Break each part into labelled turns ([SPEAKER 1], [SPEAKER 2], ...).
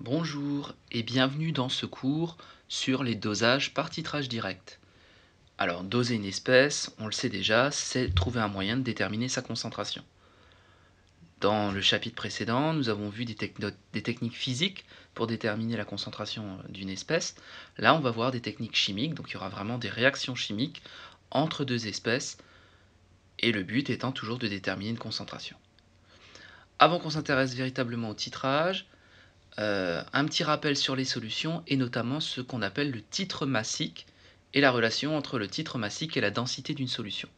[SPEAKER 1] Bonjour et bienvenue dans ce cours sur les dosages par titrage direct. Alors doser une espèce, on le sait déjà, c'est trouver un moyen de déterminer sa concentration. Dans le chapitre précédent, nous avons vu des, techniques physiques pour déterminer la concentration euh, d'une espèce. Là, on va voir des techniques chimiques, donc il y aura vraiment des réactions chimiques entre deux espèces, et le but étant toujours de déterminer une concentration. Avant qu'on s'intéresse véritablement au titrage, euh, un petit rappel sur les solutions et notamment ce qu'on appelle le titre massique et la relation entre le titre massique et la densité d'une solution.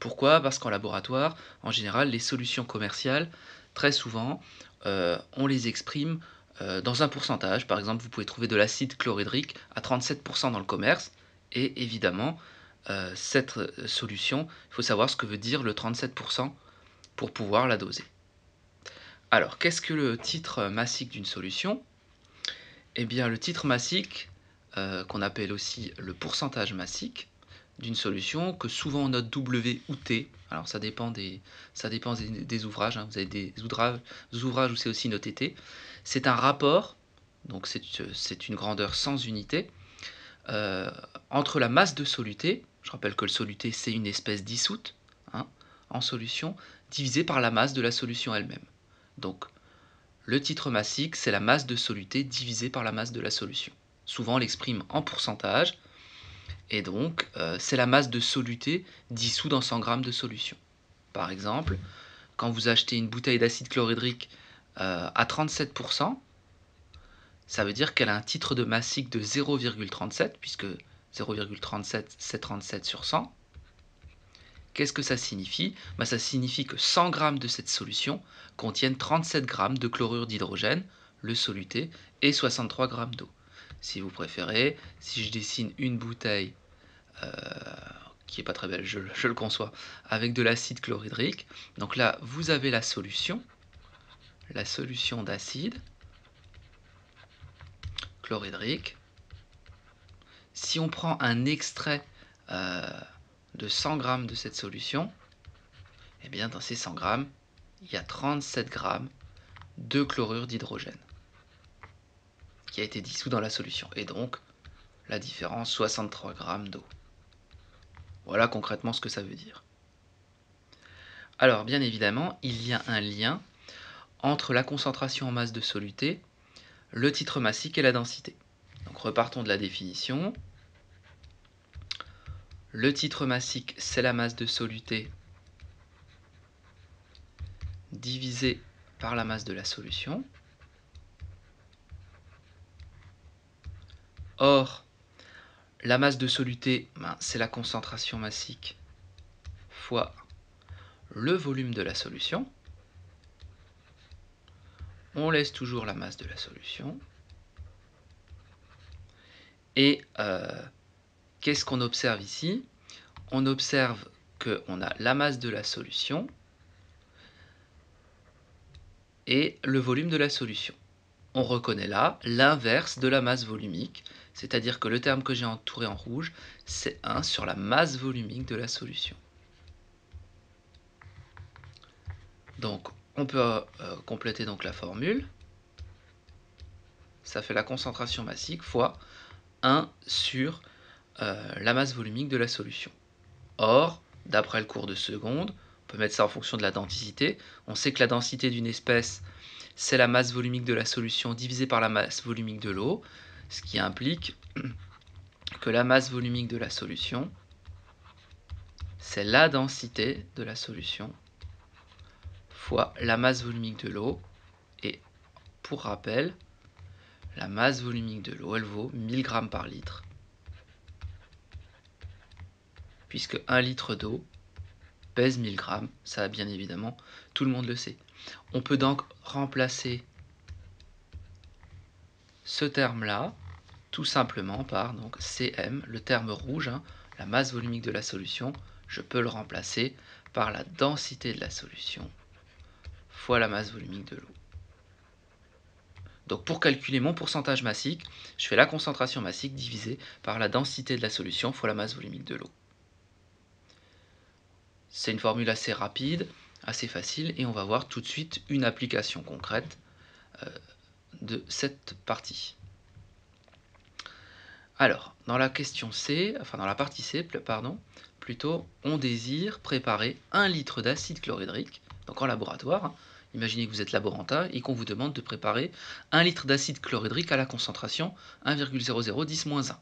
[SPEAKER 1] Pourquoi Parce qu'en laboratoire, en général, les solutions commerciales, très souvent, euh, on les exprime euh, dans un pourcentage. Par exemple, vous pouvez trouver de l'acide chlorhydrique à 37% dans le commerce et évidemment, cette solution, il faut savoir ce que veut dire le 37% pour pouvoir la doser. Alors, qu'est-ce que le titre massique d'une solution Eh bien, le titre massique, euh, qu'on appelle aussi le pourcentage massique d'une solution, que souvent on note W ou T. Alors, ça dépend des, ça dépend des, ouvrages. Hein. Vous avez des ouvrages, ouvrages où c'est aussi noté T. C'est un rapport, donc c'est une grandeur sans unité, euh, entre la masse de soluté, je rappelle que le soluté c'est une espèce dissoute hein, en solution, divisée par la masse de la solution elle-même. Donc, le titre massique, c'est la masse de soluté divisée par la masse de la solution. Souvent, on l'exprime en pourcentage, et donc, euh, c'est la masse de soluté dissous dans 100 g de solution. Par exemple, quand vous achetez une bouteille d'acide chlorhydrique euh, à 37%, ça veut dire qu'elle a un titre de massique de 0,37, puisque 0,37, c'est 37 sur 100. Qu'est-ce que ça signifie bah, Ça signifie que 100 g de cette solution contiennent 37 g de chlorure d'hydrogène, le soluté, et 63 g d'eau. Si vous préférez, si je dessine une bouteille euh, qui n'est pas très belle, je, le conçois, avec de l'acide chlorhydrique. Donc là, vous avez la solution, la solution d'acide chlorhydrique. Si on prend un extrait euh, de 100 g de cette solution, et eh bien dans ces 100 g, il y a 37 g de chlorure d'hydrogène qui a été dissous dans la solution. Et donc, la différence, 63 g d'eau. Voilà concrètement ce que ça veut dire. Alors, bien évidemment, il y a un lien entre la concentration en masse de soluté, le titre massique et la densité. Donc repartons de la définition. Le titre massique, c'est la masse de soluté divisée par la masse de la solution. Or, la masse de soluté, ben, c'est la concentration massique fois le volume de la solution. On laisse toujours la masse de la solution. Et euh, Qu'est-ce qu'on observe ici On observe qu'on a la masse de la solution et le volume de la solution. On reconnaît là l'inverse de la masse volumique, c'est-à-dire que le terme que j'ai entouré en rouge, c'est 1 sur la masse volumique de la solution. Donc, on peut euh, compléter donc la formule. Ça fait la concentration massique fois 1 sur euh, la masse volumique de la solution. Or, d'après le cours de seconde, on peut mettre ça en fonction de la densité, on sait que la densité d'une espèce, c'est la masse volumique de la solution divisée par la masse volumique de l'eau, ce qui implique que la masse volumique de la solution, c'est la densité de la solution fois la masse volumique de l'eau. Et pour rappel, la masse volumique de l'eau, elle vaut 1000 g par litre puisque 1 litre d'eau pèse 1000 grammes, ça bien évidemment, tout le monde le sait. On peut donc remplacer ce terme-là tout simplement par donc, Cm, le terme rouge, hein, la masse volumique de la solution, je peux le remplacer par la densité de la solution fois la masse volumique de l'eau. Donc pour calculer mon pourcentage massique, je fais la concentration massique divisée par la densité de la solution fois la masse volumique de l'eau. C'est une formule assez rapide, assez facile, et on va voir tout de suite une application concrète euh, de cette partie. Alors, dans la question C, enfin dans la partie C, pardon, plutôt, on désire préparer un litre d'acide chlorhydrique, donc en laboratoire. Imaginez que vous êtes laborantin et qu'on vous demande de préparer 1 litre d'acide chlorhydrique à la concentration 1,0010-1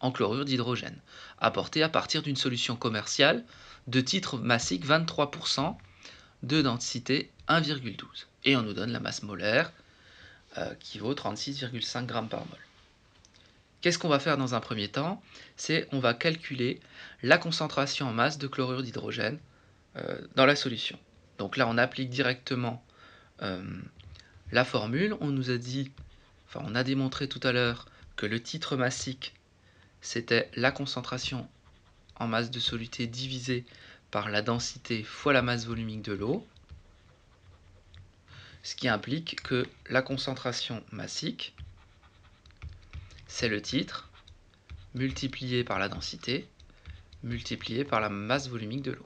[SPEAKER 1] en chlorure d'hydrogène, apporté à partir d'une solution commerciale de titre massique, 23%, de densité 1,12. Et on nous donne la masse molaire euh, qui vaut 36,5 g par mol. Qu'est-ce qu'on va faire dans un premier temps C'est on va calculer la concentration en masse de chlorure d'hydrogène euh, dans la solution. Donc là, on applique directement euh, la formule. On nous a dit, enfin, on a démontré tout à l'heure que le titre massique, c'était la concentration en masse de soluté divisé par la densité fois la masse volumique de l'eau, ce qui implique que la concentration massique, c'est le titre multiplié par la densité multiplié par la masse volumique de l'eau.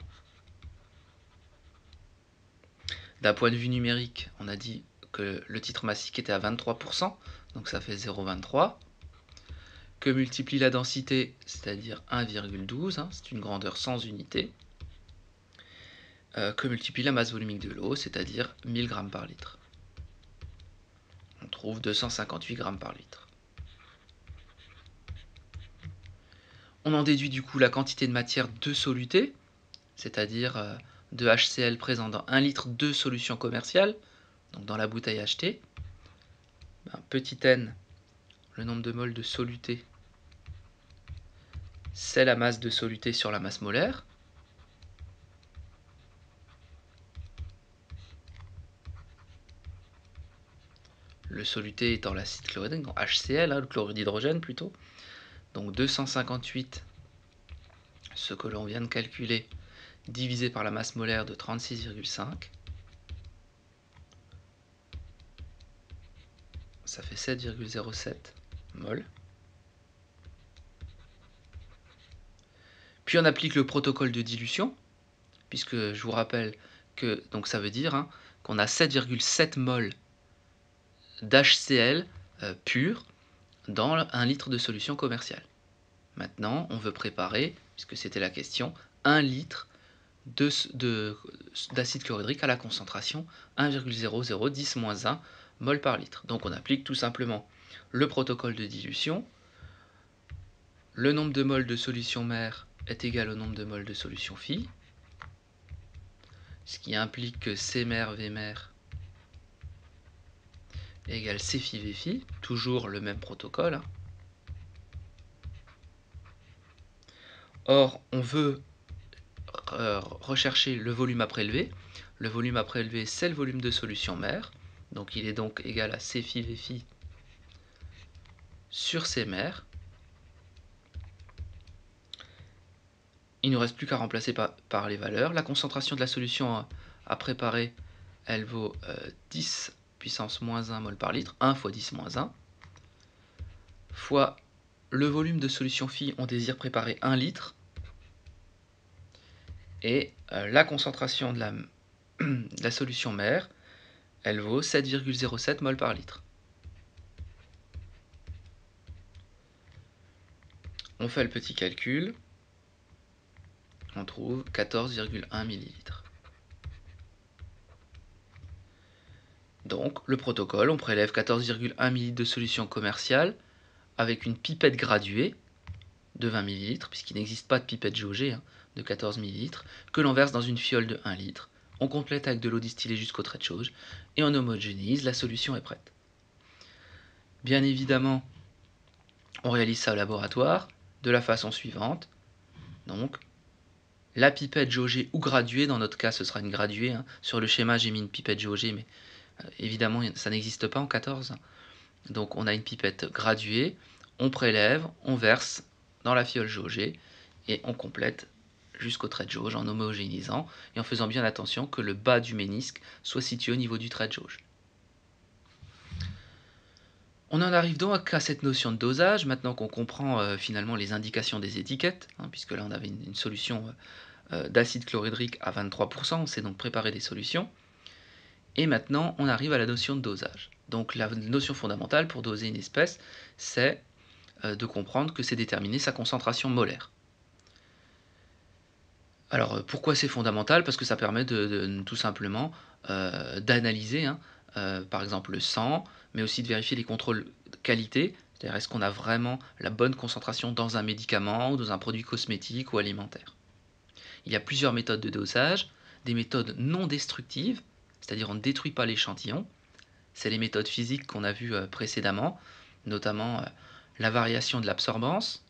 [SPEAKER 1] D'un point de vue numérique, on a dit que le titre massique était à 23%, donc ça fait 0,23 que multiplie la densité, c'est-à-dire 1,12, hein, c'est une grandeur sans unité, euh, que multiplie la masse volumique de l'eau, c'est-à-dire 1000 g par litre. On trouve 258 g par litre. On en déduit du coup la quantité de matière euh, de soluté, c'est-à-dire de HCl présent dans 1 litre de solution commerciale, donc dans la bouteille achetée. petit n, le nombre de moles de soluté c'est la masse de soluté sur la masse molaire. Le soluté étant l'acide chlorhydrique, HCl, hein, le chlorure d'hydrogène plutôt. Donc 258, ce que l'on vient de calculer, divisé par la masse molaire de 36,5. Ça fait 7,07 mol. Puis on applique le protocole de dilution, puisque je vous rappelle que donc ça veut dire hein, qu'on a 7,7 mol d'HCl pur dans un litre de solution commerciale. Maintenant, on veut préparer, puisque c'était la question, 1 litre d'acide chlorhydrique à la concentration 1,0010-1 mol par litre. Donc on applique tout simplement le protocole de dilution, le nombre de moles de solution mère est égal au nombre de moles de solution phi, ce qui implique que c v égal c égale v phi, toujours le même protocole. Or, on veut euh, rechercher le volume à prélever. Le volume à prélever, c'est le volume de solution mère. Donc il est donc égal à c v phi sur c mère. Il ne nous reste plus qu'à remplacer par, les valeurs. La concentration de la solution à, préparer, elle vaut 10 euh, puissance moins 1 mol par litre, 1 fois 10 moins 1, fois le volume de solution phi, on désire préparer 1 litre, et euh, la concentration de la solution mère, elle vaut 7,07 mol par litre. On fait le petit calcul on trouve 14,1 millilitres. Donc, le protocole, on prélève 14,1 ml de solution commerciale avec une pipette graduée de 20 ml, puisqu'il n'existe pas de pipette jaugée hein, de 14 ml, que l'on verse dans une fiole de 1 litre. On complète avec de l'eau distillée jusqu'au trait de jauge et on homogénise, la solution est prête. Bien évidemment, on réalise ça au laboratoire de la façon suivante. Donc, la pipette jaugée ou graduée, dans notre cas ce sera une graduée, hein. sur le schéma j'ai mis une pipette jaugée, mais euh, évidemment ça n'existe pas en 14. Donc on a une pipette graduée, on prélève, on verse dans la fiole jaugée, et on complète jusqu'au trait de jauge en homogénisant et en faisant bien attention que le bas du ménisque soit situé au niveau du trait de jauge. On en arrive donc à cette notion de dosage, maintenant qu'on comprend euh, finalement les indications des étiquettes, hein, puisque là on avait une, solution euh, euh, d'acide chlorhydrique à 23%, on donc préparer des solutions. Et maintenant, on arrive à la notion de dosage. Donc la notion fondamentale pour doser une espèce, c'est euh, de comprendre que c'est déterminer sa concentration molaire. Alors euh, pourquoi c'est fondamental Parce que ça permet de, tout simplement d'analyser, hein, par exemple, le sang, mais aussi de vérifier les contrôles qualité, c'est-à-dire est-ce qu'on a vraiment la bonne concentration dans un médicament ou dans un produit cosmétique ou alimentaire. Il y a plusieurs méthodes de dosage, des méthodes non destructives, c'est-à-dire on ne détruit pas l'échantillon. C'est les méthodes physiques qu'on a vues euh, précédemment, notamment euh, la variation de l'absorbance,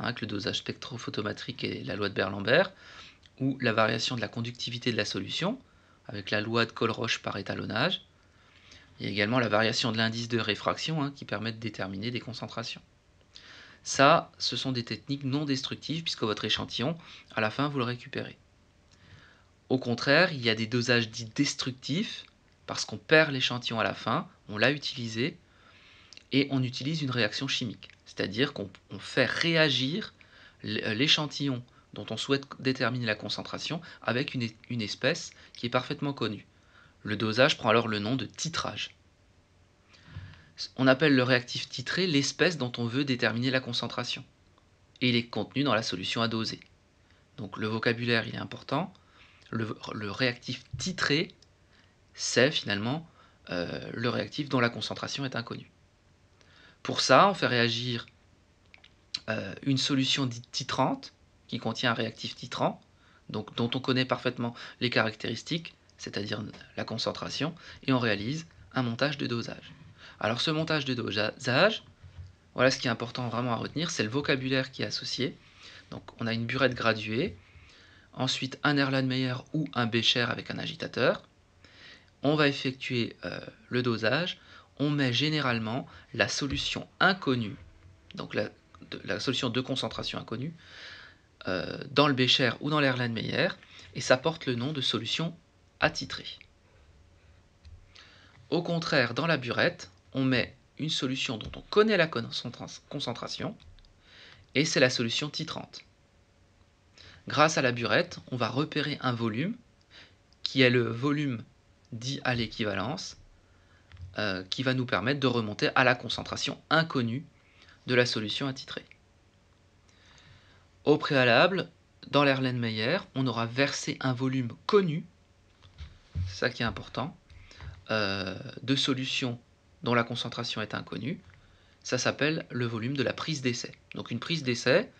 [SPEAKER 1] hein, avec le dosage spectrophotométrique et la loi de Berlambert, ou la variation de la conductivité de la solution, avec la loi de Colroche par étalonnage. Il y a également la variation de l'indice de réfraction hein, qui permet de déterminer des concentrations. Ça, ce sont des techniques non destructives puisque votre échantillon, à la fin, vous le récupérez. Au contraire, il y a des dosages dits destructifs parce qu'on perd l'échantillon à la fin, on l'a utilisé et on utilise une réaction chimique. C'est-à-dire qu'on fait réagir euh, l'échantillon dont on souhaite déterminer la concentration avec une, une espèce qui est parfaitement connue. Le dosage prend alors le nom de titrage on appelle le réactif titré l'espèce dont on veut déterminer la concentration. Et il est contenu dans la solution à doser. Donc le vocabulaire, est important. Le, réactif titré, c'est finalement euh, le réactif dont la concentration est inconnue. Pour ça, on fait réagir euh, une solution dite titrante, qui contient un réactif titrant, donc dont on connaît parfaitement les caractéristiques, c'est-à-dire la concentration, et on réalise un montage de dosage. Alors ce montage de dosage, voilà ce qui est important vraiment à retenir, c'est le vocabulaire qui est associé. Donc on a une burette graduée, ensuite un Erlenmeyer ou un bécher avec un agitateur. On va effectuer euh, le dosage, on met généralement la solution inconnue, donc la, solution de concentration inconnue, euh, dans le bécher ou dans l'Erlenmeyer, et ça porte le nom de solution attitrée. Au contraire, dans la burette, on met une solution dont on connaît la concentration, et c'est la solution titrante. Grâce à la burette, on va repérer un volume qui est le volume dit à l'équivalence, euh, qui va nous permettre de remonter à la concentration inconnue de la solution attitrée. Au préalable, dans l'Erlenmeyer, on aura versé un volume connu, c'est ça qui est important, euh, de solution dont la concentration est inconnue, ça s'appelle le volume de la prise d'essai. Donc une prise d'essai,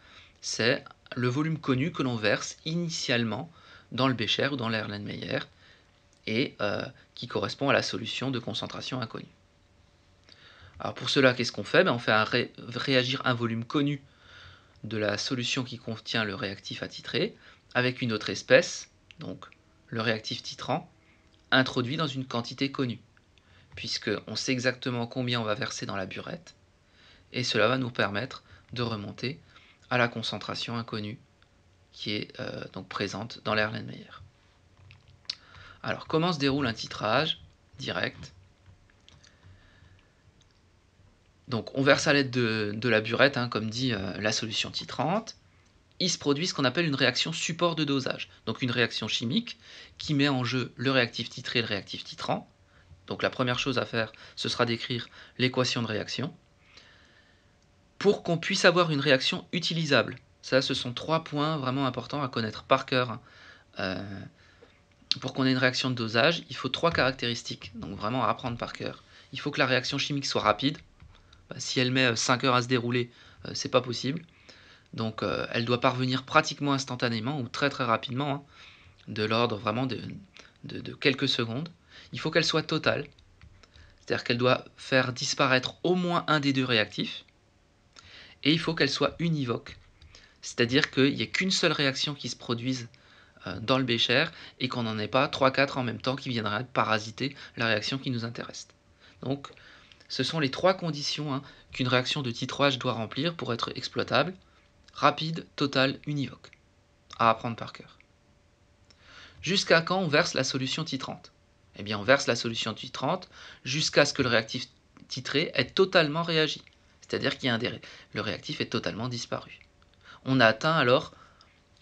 [SPEAKER 1] c'est le volume connu que l'on verse initialement dans le bécher ou dans l'Erlenmeyer et euh, qui correspond à la solution de concentration inconnue. Alors pour cela, qu'est-ce qu'on fait ben On fait réagir un volume connu de la solution qui contient le réactif attitré avec une autre espèce, donc le réactif titrant, introduit dans une quantité connue puisqu'on sait exactement combien on va verser dans la burette, et cela va nous permettre de remonter à la concentration inconnue qui est euh, donc présente dans l'Erlenmeyer. Alors comment se déroule un titrage direct Donc on verse à l'aide de, la burette, hein, comme dit euh, la solution titrante, il se produit ce qu'on appelle une réaction support de dosage, donc une réaction chimique qui met en jeu le réactif titré et le réactif titrant, donc la première chose à faire, ce sera d'écrire l'équation de réaction. Pour qu'on puisse avoir une réaction utilisable, ça ce sont trois points vraiment importants à connaître par cœur. Euh, pour qu'on ait une réaction de dosage, il faut trois caractéristiques, donc vraiment à apprendre par cœur. Il faut que la réaction chimique soit rapide. Bah, si elle met 5 euh, heures à se dérouler, euh, c'est pas possible. Donc elle doit parvenir pratiquement instantanément ou très très rapidement, hein. de l'ordre vraiment de quelques secondes il faut qu'elle soit totale. C'est-à-dire qu'elle doit faire disparaître au moins un des deux réactifs. Et il faut qu'elle soit univoque. C'est-à-dire qu'il n'y ait qu'une seule réaction qui se produise euh, dans le bécher et qu'on n'en ait pas 3-4 en même temps qui viendraient parasiter la réaction qui nous intéresse. Donc ce sont les trois conditions hein, qu'une réaction de titrage doit remplir pour être exploitable. Rapide, totale, univoque. À apprendre par cœur. Jusqu'à quand on verse la solution titrante eh bien on verse la solution titrante jusqu'à ce que le réactif titré ait totalement réagi. C'est-à-dire qu'il le réactif est totalement disparu. On a atteint alors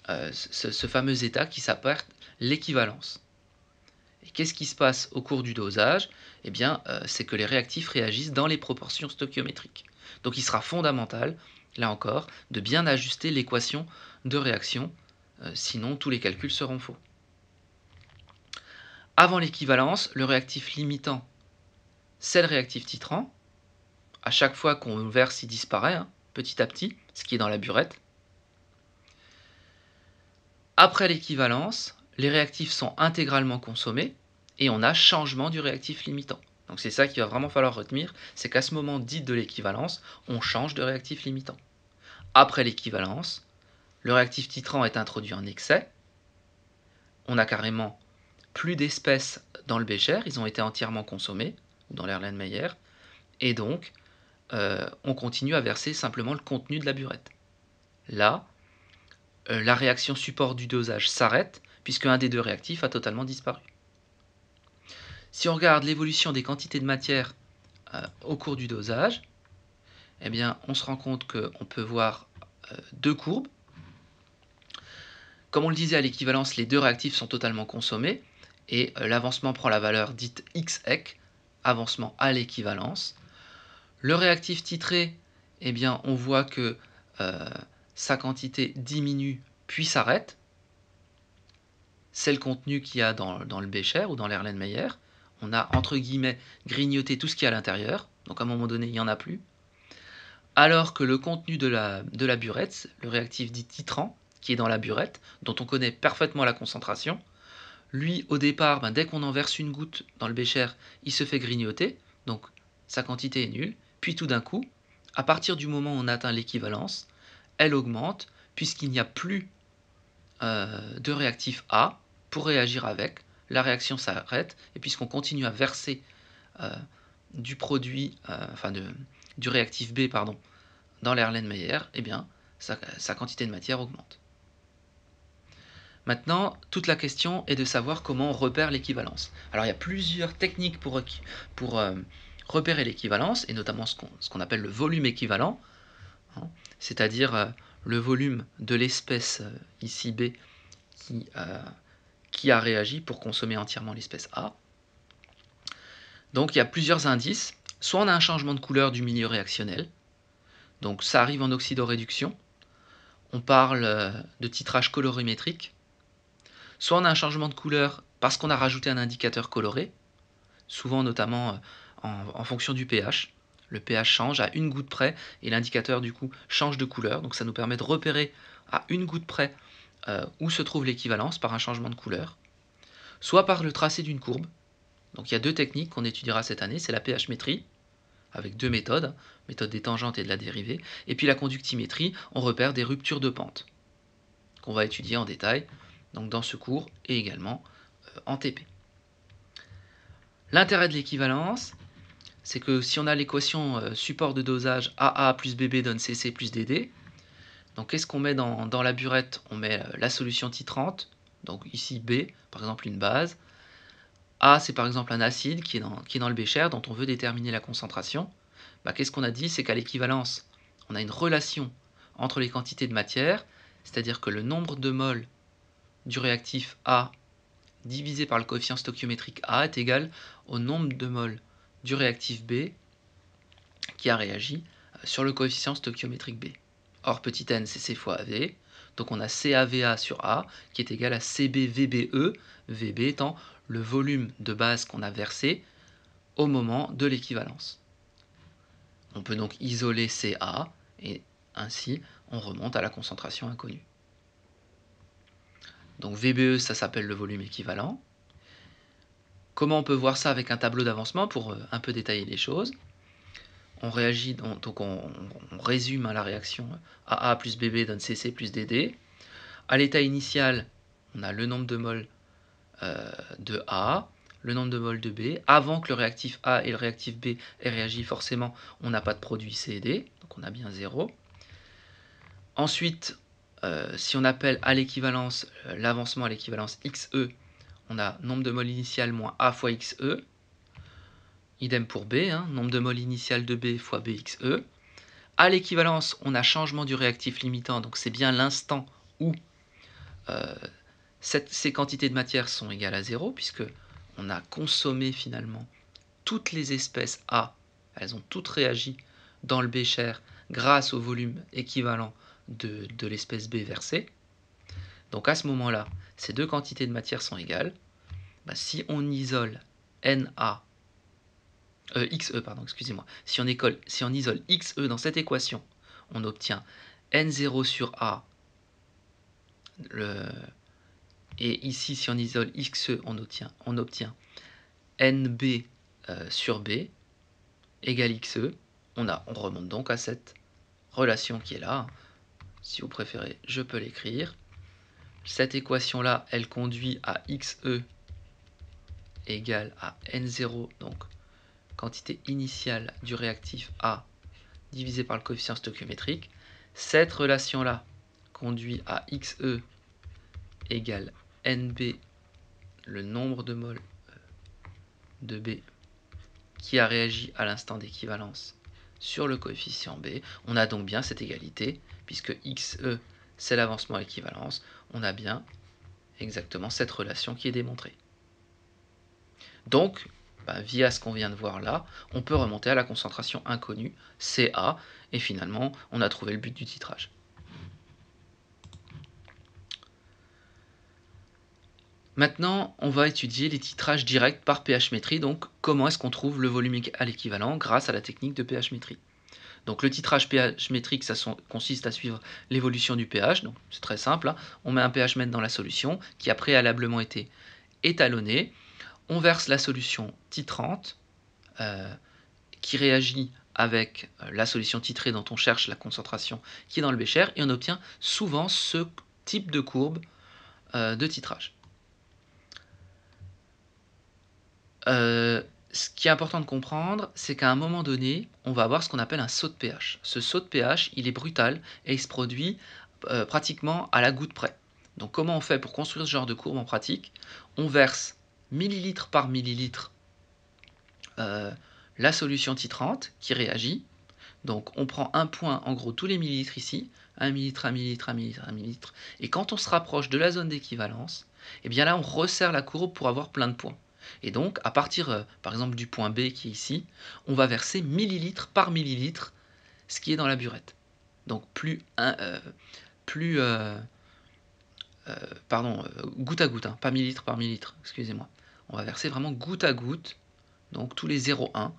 [SPEAKER 1] euh, ce, fameux état qui s'appelle l'équivalence. Et qu'est-ce qui se passe au cours du dosage Eh bien, euh, c'est que les réactifs réagissent dans les proportions stoichiométriques. Donc il sera fondamental, là encore, de bien ajuster l'équation de réaction, euh, sinon tous les calculs seront faux avant l'équivalence, le réactif limitant, c'est le réactif titrant. À chaque fois qu'on verse, il disparaît hein, petit à petit, ce qui est dans la burette. Après l'équivalence, les réactifs sont intégralement consommés et on a changement du réactif limitant. Donc c'est ça qu'il va vraiment falloir retenir, c'est qu'à ce moment dit de l'équivalence, on change de réactif limitant. Après l'équivalence, le réactif titrant est introduit en excès, on a carrément plus d'espèces dans le Bécher, ils ont été entièrement consommés, dans l'Erlenmeyer, et donc euh, on continue à verser simplement le contenu de la burette. Là, euh, la réaction support du dosage s'arrête, puisque un des deux réactifs a totalement disparu. Si on regarde l'évolution des quantités de matière euh, au cours du dosage, eh bien, on se rend compte qu'on peut voir deux courbes. Comme on le disait à l'équivalence, les deux réactifs sont totalement consommés, et euh, l'avancement prend la valeur dite XEC, avancement à l'équivalence. Le réactif titré, eh bien, on voit que euh, sa quantité diminue puis s'arrête. C'est le contenu qu'il y a dans, le bécher ou dans l'Erlenmeyer. On a, entre guillemets, grignoté tout ce qu'il y a à l'intérieur. Donc à un moment donné, il n'y en a plus. Alors que le contenu de la, de la burette, le réactif dit titrant, qui est dans la burette, dont on connaît parfaitement la concentration, lui, au départ, ben, dès qu'on en verse une goutte dans le bécher, il se fait grignoter, donc sa quantité est nulle. Puis tout d'un coup, à partir du moment où on atteint l'équivalence, elle augmente, puisqu'il n'y a plus euh, de réactif A pour réagir avec. La réaction s'arrête, et puisqu'on continue à verser euh, du produit, euh, enfin de, du réactif B, pardon, dans l'Erlenmeyer, eh bien, sa quantité de matière augmente. Maintenant, toute la question est de savoir comment on repère l'équivalence. Alors il y a plusieurs techniques pour, euh, repérer l'équivalence, et notamment ce qu'on appelle le volume équivalent, hein. c'est-à-dire euh, le volume de l'espèce euh, ici B qui, qui a réagi pour consommer entièrement l'espèce A. Donc il y a plusieurs indices. Soit on a un changement de couleur du milieu réactionnel, donc ça arrive en oxydoréduction. On parle de titrage colorimétrique, Soit on a un changement de couleur parce qu'on a rajouté un indicateur coloré, souvent notamment euh, en, fonction du pH. Le pH change à une goutte près et l'indicateur du coup change de couleur. Donc ça nous permet de repérer à une goutte près euh, où se trouve l'équivalence par un changement de couleur. Soit par le tracé d'une courbe. Donc il y a deux techniques qu'on étudiera cette année, c'est la pH métrie avec deux méthodes, méthode des tangentes et de la dérivée, et puis la conductimétrie, on repère des ruptures de pente qu'on va étudier en détail donc dans ce cours et également euh, en TP. L'intérêt de l'équivalence, c'est que si on a l'équation euh, support de dosage AA plus BB donne CC plus DD, donc qu'est-ce qu'on met dans, la burette On met euh, la solution titrante, donc ici B, par exemple une base. A, c'est par exemple un acide qui est, dans, qui est dans le bécher dont on veut déterminer la concentration. Bah, qu'est-ce qu'on a dit C'est qu'à l'équivalence, on a une relation entre les quantités de matière, c'est-à-dire que le nombre de moles du réactif A divisé par le coefficient stoichiométrique A est égal au nombre de moles du réactif B qui a réagi euh, sur le coefficient stoichiométrique B. Or, petit n, c'est C fois AV. Donc on a CAVA sur A qui est égal à CBVBE, VB étant le volume de base qu'on a versé au moment de l'équivalence. On peut donc isoler CA et ainsi on remonte à la concentration inconnue. Donc VBE, ça s'appelle le volume équivalent. Comment on peut voir ça avec un tableau d'avancement pour euh, un peu détailler les choses On réagit, donc on, résume hein, la réaction AA plus BB donne CC plus DD. À l'état initial, on a le nombre de moles euh, de A, le nombre de moles de B. Avant que le réactif A et le réactif B aient réagi, forcément, on n'a pas de produit C et D, donc on a bien 0. Ensuite, euh, si on appelle à l'équivalence euh, l'avancement à l'équivalence XE, on a nombre de moles initial moins A fois XE. Idem pour B, hein, nombre de moles initial de B fois BXE. À l'équivalence, on a changement du réactif limitant, donc c'est bien l'instant où euh, ces quantités de matière sont égales à 0, puisque on a consommé finalement toutes les espèces A, elles ont toutes réagi dans le bécher grâce au volume équivalent de, l'espèce B versée. Donc à ce moment-là, ces deux quantités de matière sont égales. Bah, si on isole Na, euh, XE, pardon, excusez-moi, si, on isole XE dans cette équation, on obtient N0 sur A. et ici, si on isole XE, on obtient, on obtient NB euh, sur B égale XE. On, remonte donc à cette relation qui est là si vous préférez, je peux l'écrire. Cette équation-là, elle conduit à xe égale à N0, donc quantité initiale du réactif A divisé par le coefficient stoichiométrique. Cette relation-là conduit à XE égale NB, le nombre de moles euh, de B qui a réagi à l'instant d'équivalence sur le coefficient B. On a donc bien cette égalité puisque XE, c'est l'avancement à l'équivalence, on a bien exactement cette relation qui est démontrée. Donc, bah, via ce qu'on vient de voir là, on peut remonter à la concentration inconnue, CA, et finalement, on a trouvé le but du titrage. Maintenant, on va étudier les titrages directs par pH métrie, donc comment est-ce qu'on trouve le volume à l'équivalent grâce à la technique de pH métrie. Donc le titrage pH métrique, ça consiste à suivre l'évolution du pH, donc c'est très simple, hein. on met un pH mètre dans la solution qui a préalablement été étalonnée, on verse la solution titrante euh, qui réagit avec euh, la solution titrée dont on cherche la concentration qui est dans le bécher et on obtient souvent ce type de courbe euh, de titrage ce qui est important de comprendre, c'est qu'à un moment donné, on va avoir ce qu'on appelle un saut de pH. Ce saut de pH, il est brutal et il se produit euh, pratiquement à la goutte près. Donc comment on fait pour construire ce genre de courbe en pratique On verse millilitre par millilitre euh, la solution titrante qui réagit. Donc on prend un point, en gros tous les millilitres ici, un millilitre, un millilitre, 1 millilitre, 1 millilitre. Et quand on se rapproche de la zone d'équivalence, eh bien là on resserre la courbe pour avoir plein de points. Et donc, à partir, euh, par exemple, du point B qui est ici, on va verser millilitre par millilitre ce qui est dans la burette. Donc plus, euh, plus euh, pardon, goutte à goutte, hein, pas millilitre par millilitre, excusez-moi. On va verser vraiment goutte à goutte, donc tous les 0,1,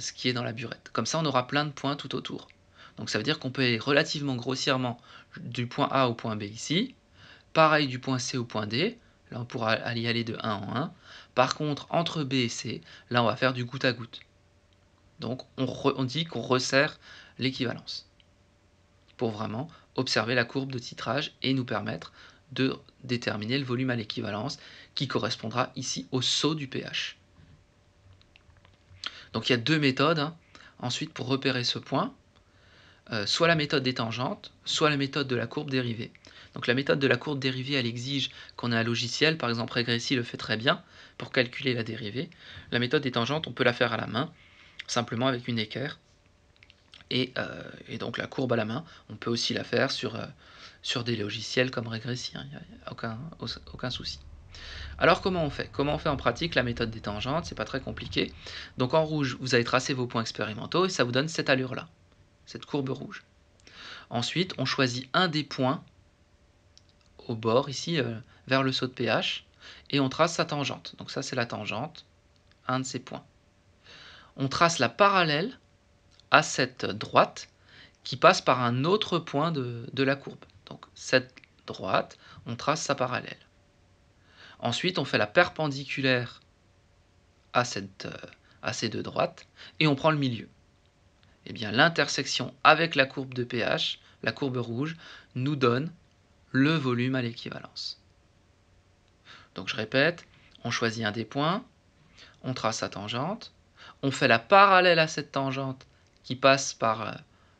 [SPEAKER 1] ce qui est dans la burette. Comme ça, on aura plein de points tout autour. Donc ça veut dire qu'on peut aller relativement grossièrement du point A au point B ici, pareil du point C au point D, là on pourra y aller de 1 en 1, par contre, entre B et C, là, on va faire du goutte à goutte. Donc, on, dit qu'on resserre l'équivalence pour vraiment observer la courbe de titrage et nous permettre de déterminer le volume à l'équivalence qui correspondra ici au saut du pH. Donc il y a deux méthodes hein. ensuite pour repérer ce point, euh, soit la méthode des tangentes, soit la méthode de la courbe dérivée. Donc la méthode de la courbe dérivée, elle exige qu'on ait un logiciel, par exemple Regressi le fait très bien, pour calculer la dérivée. La méthode des tangentes, on peut la faire à la main, simplement avec une équerre. Euh, et, donc la courbe à la main, on peut aussi la faire sur, euh, sur des logiciels comme Regressi, il hein, n'y a aucun, aucun souci. Alors comment on fait Comment on fait en pratique la méthode des tangentes C'est pas très compliqué. Donc en rouge, vous allez tracer vos points expérimentaux et ça vous donne cette allure-là, cette courbe rouge. Ensuite, on choisit un des points au bord ici euh, vers le saut de pH et on trace sa tangente. Donc ça c'est la tangente, un de ces points. On trace la parallèle à cette droite qui passe par un autre point de, de la courbe. Donc cette droite, on trace sa parallèle. Ensuite, on fait la perpendiculaire à, cette, euh, à ces deux droites et on prend le milieu. Et eh bien l'intersection avec la courbe de pH, la courbe rouge, nous donne le volume à l'équivalence. Donc je répète, on choisit un des points, on trace sa tangente, on fait la parallèle à cette tangente qui passe par euh,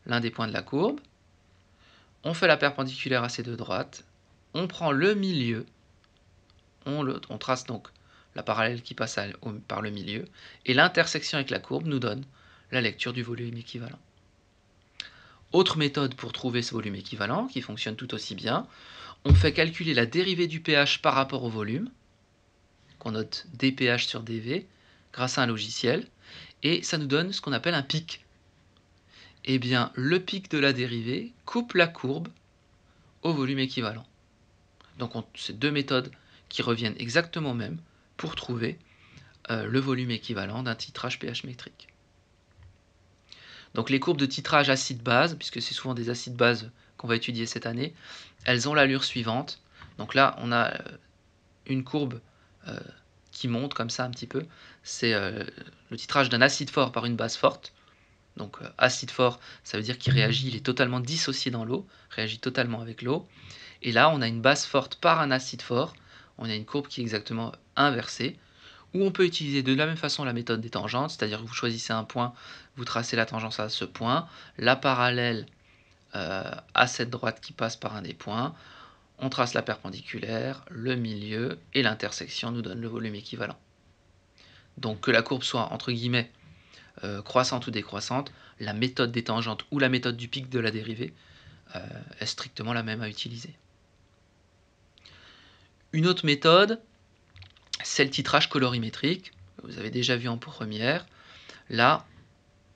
[SPEAKER 1] l'un des points de la courbe, on fait la perpendiculaire à ces deux droites, on prend le milieu, on, le, trace donc la parallèle qui passe par le milieu, et l'intersection avec la courbe nous donne la lecture du volume équivalent. Autre méthode pour trouver ce volume équivalent, qui fonctionne tout aussi bien, on fait calculer la dérivée du pH par rapport au volume, qu'on note dpH sur dV, grâce à un logiciel, et ça nous donne ce qu'on appelle un pic. Eh bien, le pic de la dérivée coupe la courbe au volume équivalent. Donc, c'est deux méthodes qui reviennent exactement même pour trouver euh, le volume équivalent d'un titrage pH métrique. Donc les courbes de titrage acide-base, puisque c'est souvent des acides base qu'on va étudier cette année, elles ont l'allure suivante. Donc là, on a euh, une courbe euh, qui monte comme ça un petit peu. C'est euh, le titrage d'un acide fort par une base forte. Donc acide fort, ça veut dire qu'il réagit, il est totalement dissocié dans l'eau, réagit totalement avec l'eau. Et là, on a une base forte par un acide fort. On a une courbe qui est exactement inversée. Ou on peut utiliser de la même façon la méthode des tangentes, c'est-à-dire que vous choisissez un point vous tracez la tangence à ce point, la parallèle euh, à cette droite qui passe par un des points, on trace la perpendiculaire, le milieu et l'intersection nous donne le volume équivalent. Donc que la courbe soit entre guillemets euh, croissante ou décroissante, la méthode des tangentes ou la méthode du pic de la dérivée euh, est strictement la même à utiliser. Une autre méthode, c'est le titrage colorimétrique, vous avez déjà vu en première. Là,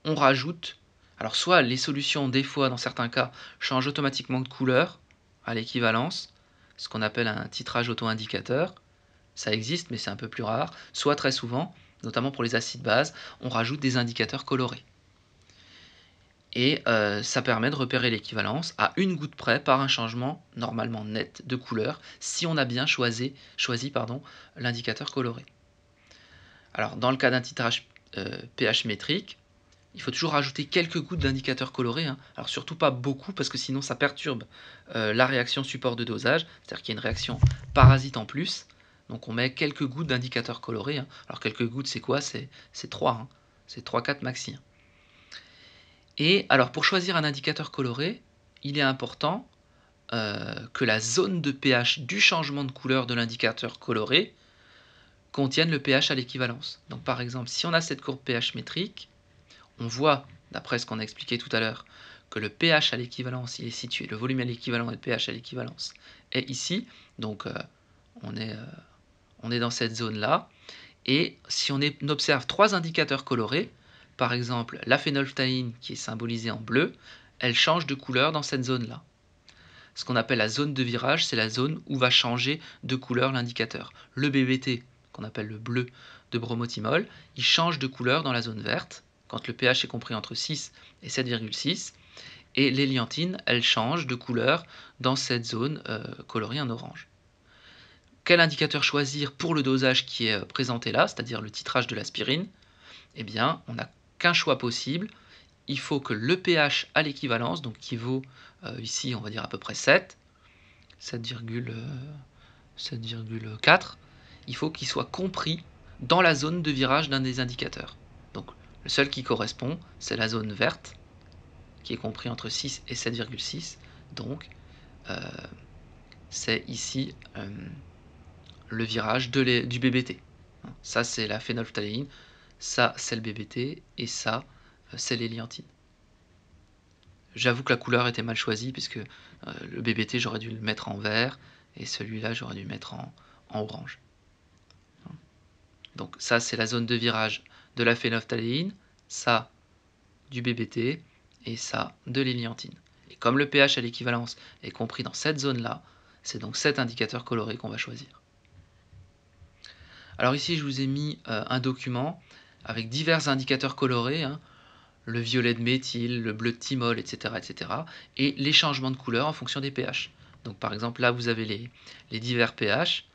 [SPEAKER 1] on rajoute, alors soit les solutions des fois dans certains cas changent automatiquement de couleur à l'équivalence, ce qu'on appelle un titrage auto-indicateur, ça existe mais c'est un peu plus rare, soit très souvent, notamment pour les acides bases, on rajoute des indicateurs colorés. Et euh, ça permet de repérer l'équivalence à une goutte près par un changement normalement net de couleur si on a bien choisi, choisi l'indicateur coloré. Alors dans le cas d'un titrage euh, pH métrique, il faut toujours rajouter quelques gouttes d'indicateur colorés. Hein. Alors surtout pas beaucoup parce que sinon ça perturbe euh, la réaction support de dosage, c'est-à-dire qu'il y a une réaction parasite en plus. Donc on met quelques gouttes d'indicateur colorés. Hein. Alors quelques gouttes c'est quoi C'est 3, c'est 3-4 hein. maxi. Et alors pour choisir un indicateur coloré, il est important euh, que la zone de pH du changement de couleur de l'indicateur coloré contienne le pH à l'équivalence. Donc par exemple, si on a cette courbe pH métrique, on voit, d'après ce qu'on a expliqué tout à l'heure, que le pH à l'équivalence, il est situé, le volume à l'équivalent et le pH à l'équivalence est ici. Donc euh, on, est, euh, on est dans cette zone-là. Et si on, observe trois indicateurs colorés, par exemple la phénolphtaline qui est symbolisée en bleu, elle change de couleur dans cette zone-là. Ce qu'on appelle la zone de virage, c'est la zone où va changer de couleur l'indicateur. Le BBT, qu'on appelle le bleu de bromotimol, il change de couleur dans la zone verte quand le pH est compris entre 6 et 7,6. Et l'éliantine, elle change de couleur dans cette zone euh, colorée en orange. Quel indicateur choisir pour le dosage qui est euh, présenté là, c'est-à-dire le titrage de l'aspirine Eh bien, on n'a qu'un choix possible. Il faut que le pH à l'équivalence, donc qui vaut euh, ici, on va dire à peu près 7, 7,4, il faut qu'il soit compris dans la zone de virage d'un des indicateurs. Le seul qui correspond, c'est la zone verte, qui est compris entre 6 et 7,6. Donc, euh, c'est ici euh, le virage de du BBT. Ça, c'est la phénolphtaléine, ça, c'est le BBT, et ça, euh, c'est l'héliantine. J'avoue que la couleur était mal choisie, puisque le BBT, j'aurais dû le mettre en vert, et celui-là, j'aurais dû le mettre en, en orange. Donc ça, c'est la zone de virage de la phénophtaléine, ça du BBT et ça de l'hélianthine. Et comme le pH à l'équivalence est compris dans cette zone-là, c'est donc cet indicateur coloré qu'on va choisir. Alors ici, je vous ai mis euh, un document avec divers indicateurs colorés, hein. le violet de méthyle, le bleu de thymol, etc., etc., et les changements de couleur en fonction des pH. Donc par exemple, là, vous avez les, les divers pH,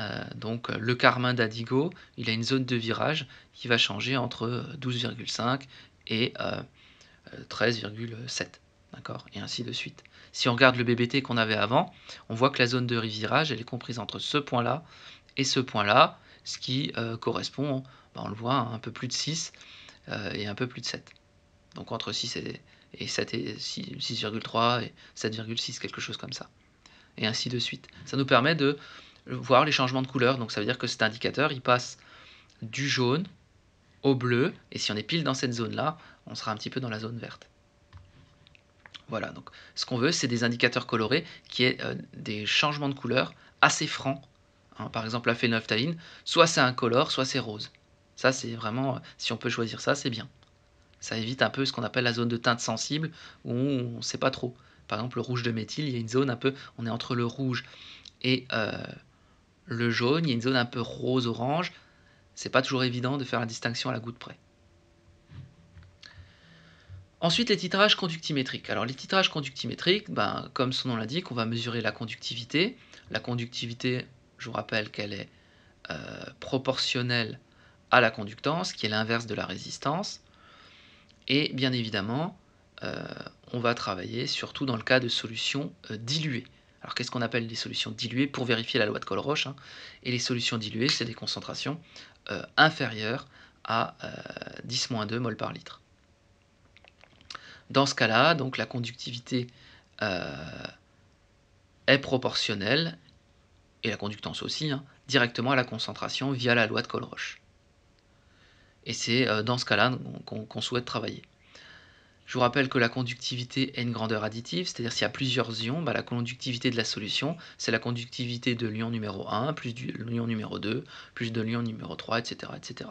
[SPEAKER 1] euh, donc euh, le Carmin d'Adigo, il a une zone de virage qui va changer entre 12,5 euh, et 13,7. D'accord Et ainsi de suite. Si on regarde le BBT qu'on avait avant, on voit que la zone de virage, elle est comprise entre ce point-là et ce point-là, ce qui correspond, bah, on le voit, un peu plus de 6 et un peu plus de 7. Donc entre 6 et, et 6,3 et 7,6, quelque chose comme ça. Et ainsi de suite. Ça nous permet de voir les changements de couleur. Donc ça veut dire que cet indicateur, il passe du jaune au bleu, et si on est pile dans cette zone-là, on sera un petit peu dans la zone verte. Voilà, donc ce qu'on veut, c'est des indicateurs colorés qui aient euh, des changements de couleur assez francs. Hein, par exemple, la phénolphtaline, soit c'est incolore, soit c'est rose. Ça, c'est vraiment, euh, si on peut choisir ça, c'est bien. Ça évite un peu ce qu'on appelle la zone de teinte sensible, où on ne sait pas trop. Par exemple, le rouge de méthyle, il y a une zone un peu, on est entre le rouge et euh, le jaune, il y a une zone un peu rose-orange. C'est pas toujours évident de faire la distinction à la goutte près. Ensuite, les titrages conductimétriques. Alors, les titrages conductimétriques, ben, comme son nom l'indique, on va mesurer la conductivité. La conductivité, je vous rappelle qu'elle est euh, proportionnelle à la conductance, qui est l'inverse de la résistance. Et bien évidemment, euh, on va travailler surtout dans le cas de solutions euh, diluées. Alors qu'est-ce qu'on appelle les solutions diluées pour vérifier la loi de Colroche hein. Et les solutions diluées, c'est des concentrations euh, inférieures à 10-2 euh, mol par litre. Dans ce cas-là, donc la conductivité euh, est proportionnelle, et la conductance aussi, hein, directement à la concentration via la loi de Colroche. Et c'est dans ce cas-là qu'on souhaite travailler. Je vous rappelle que la conductivité est une grandeur additive, c'est-à-dire s'il y a plusieurs ions, bah, la conductivité de la solution, c'est la conductivité de l'ion numéro 1, plus de l'ion numéro 2, plus de l'ion numéro 3, etc., etc.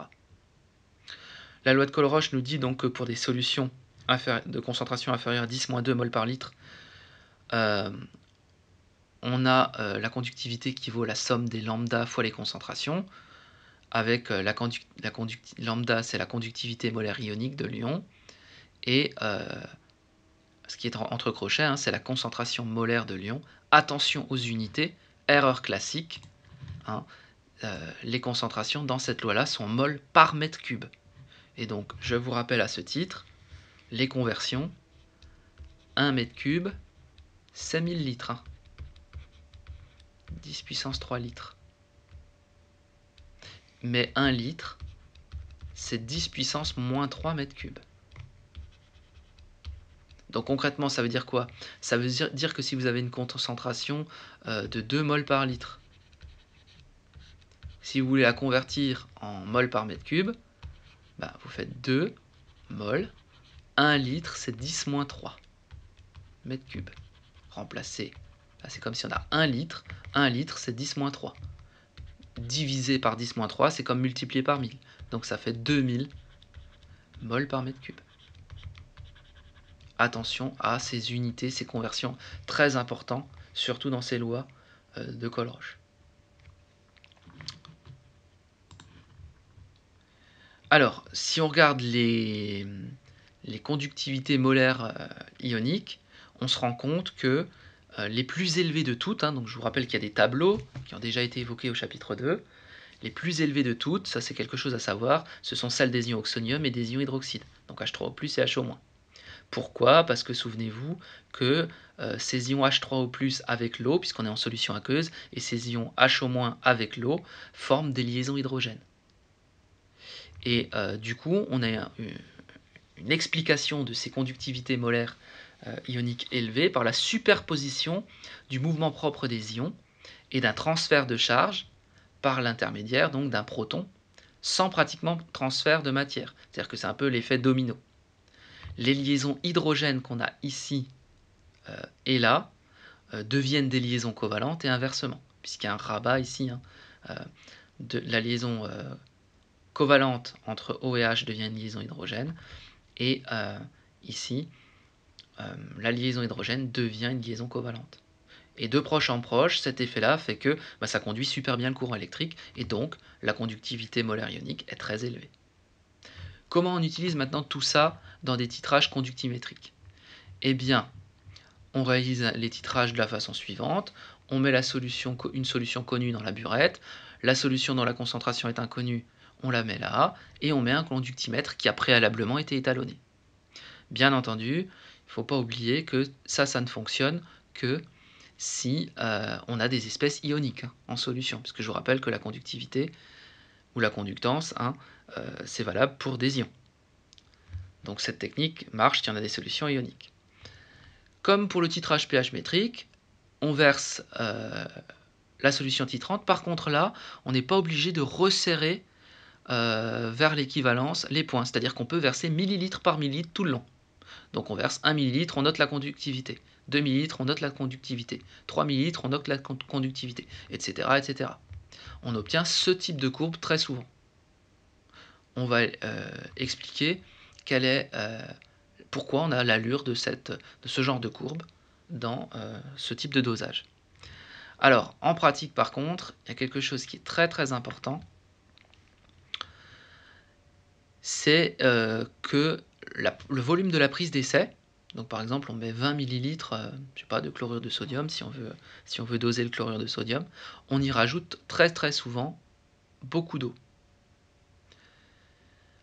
[SPEAKER 1] La loi de Colroche nous dit donc que pour des solutions de concentration inférieure à 10-2 mol par litre, euh, on a euh, la conductivité qui vaut la somme des lambda fois les concentrations, avec euh, la, lambda c'est la conductivité molaire ionique de l'ion, et euh, ce qui est entre crochets, hein, c'est la concentration molaire de Lyon. Attention aux unités, erreur classique. Hein, euh, les concentrations dans cette loi-là sont molles par mètre cube. Et donc, je vous rappelle à ce titre, les conversions, 1 mètre cube, 5000 litres. 10 hein. puissance 3 litres. Mais 1 litre, c'est 10 puissance moins 3 mètres cubes. Donc concrètement, ça veut dire quoi Ça veut dire que si vous avez une concentration euh, de 2 mol par litre, si vous voulez la convertir en mol par mètre cube, bah, vous faites 2 mol, 1 litre, c'est 10 moins 3 mètres cubes. Remplacer, c'est comme si on a 1 litre, 1 litre, c'est 10 moins 3. Divisé par 10 moins 3, c'est comme multiplié par 1000. Donc ça fait 2000 mol par mètre cube attention à ces unités, ces conversions très importantes, surtout dans ces lois euh, de Colroche. Alors, si on regarde les, les conductivités molaires euh, ioniques, on se rend compte que euh, les plus élevées de toutes, hein, donc je vous rappelle qu'il y a des tableaux qui ont déjà été évoqués au chapitre 2, les plus élevées de toutes, ça c'est quelque chose à savoir, ce sont celles des ions oxonium et des ions hydroxyde, donc H3O+, et HO-. Pourquoi Parce que souvenez-vous que ces ions H3 o avec l'eau, puisqu'on est en solution aqueuse, et ces ions H avec l'eau forment des liaisons hydrogènes. Et euh, du coup, on a une, explication de ces conductivités molaires euh, ioniques élevées par la superposition du mouvement propre des ions et d'un transfert de charge par l'intermédiaire donc d'un proton sans pratiquement transfert de matière. C'est-à-dire que c'est un peu l'effet domino les liaisons hydrogène qu'on a ici euh, et là euh, deviennent des liaisons covalentes et inversement, puisqu'il y a un rabat ici. Hein, euh, de la liaison covalente entre O et H devient une liaison hydrogène, et ici, la liaison hydrogène devient une liaison covalente. Et de proche en proche, cet effet-là fait que bah, ça conduit super bien le courant électrique, et donc la conductivité molaire ionique est très élevée comment on utilise maintenant tout ça dans des titrages conductimétriques Eh bien, on réalise les titrages de la façon suivante. On met la solution, une solution connue dans la burette. La solution dont la concentration est inconnue, on la met là. Et on met un conductimètre qui a préalablement été étalonné. Bien entendu, il ne faut pas oublier que ça, ça ne fonctionne que si euh, on a des espèces ioniques hein, en solution. Parce que je vous rappelle que la conductivité ou la conductance, hein, euh, c'est valable pour des ions. Donc cette technique marche si on a des solutions ioniques. Comme pour le titrage pH métrique, on verse euh, la solution titrante. Par contre là, on n'est pas obligé de resserrer euh, vers l'équivalence les points. C'est-à-dire qu'on peut verser millilitres par millilitre tout le long. Donc on verse 1 millilitre, on note la conductivité. 2 millilitres, on note la conductivité. 3 millilitres, on note la conductivité, etc., etc. On obtient ce type de courbe très souvent. On va euh, expliquer est, euh, pourquoi on a l'allure de, de ce genre de courbe dans euh, ce type de dosage. Alors, en pratique, par contre, il y a quelque chose qui est très très important, c'est euh, que le volume de la prise d'essai, donc par exemple, on met 20 ml, de chlorure de sodium, si on, veut, si on veut doser le chlorure de sodium, on y rajoute très très souvent beaucoup d'eau.